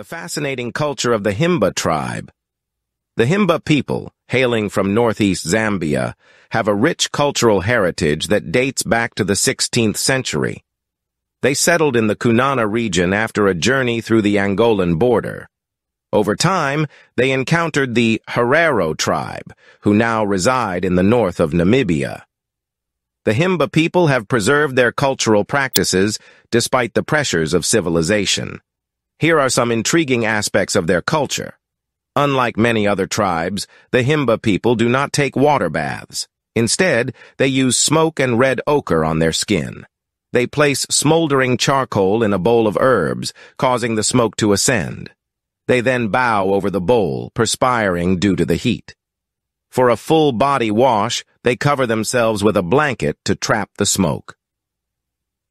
the fascinating culture of the Himba tribe. The Himba people, hailing from northeast Zambia, have a rich cultural heritage that dates back to the 16th century. They settled in the Kunana region after a journey through the Angolan border. Over time, they encountered the Herero tribe, who now reside in the north of Namibia. The Himba people have preserved their cultural practices despite the pressures of civilization. Here are some intriguing aspects of their culture. Unlike many other tribes, the Himba people do not take water baths. Instead, they use smoke and red ochre on their skin. They place smoldering charcoal in a bowl of herbs, causing the smoke to ascend. They then bow over the bowl, perspiring due to the heat. For a full body wash, they cover themselves with a blanket to trap the smoke.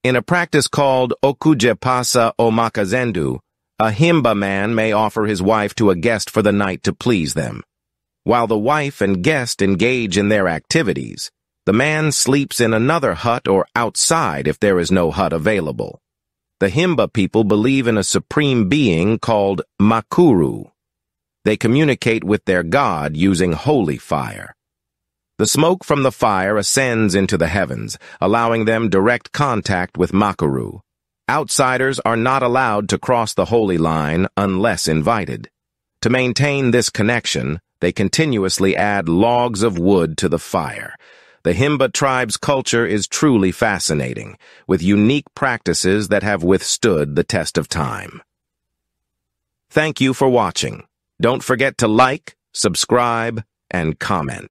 In a practice called Okujepasa Omakazendu, a Himba man may offer his wife to a guest for the night to please them. While the wife and guest engage in their activities, the man sleeps in another hut or outside if there is no hut available. The Himba people believe in a supreme being called Makuru. They communicate with their god using holy fire. The smoke from the fire ascends into the heavens, allowing them direct contact with Makuru. Outsiders are not allowed to cross the Holy Line unless invited. To maintain this connection, they continuously add logs of wood to the fire. The Himba tribe's culture is truly fascinating, with unique practices that have withstood the test of time. Thank you for watching. Don't forget to like, subscribe, and comment.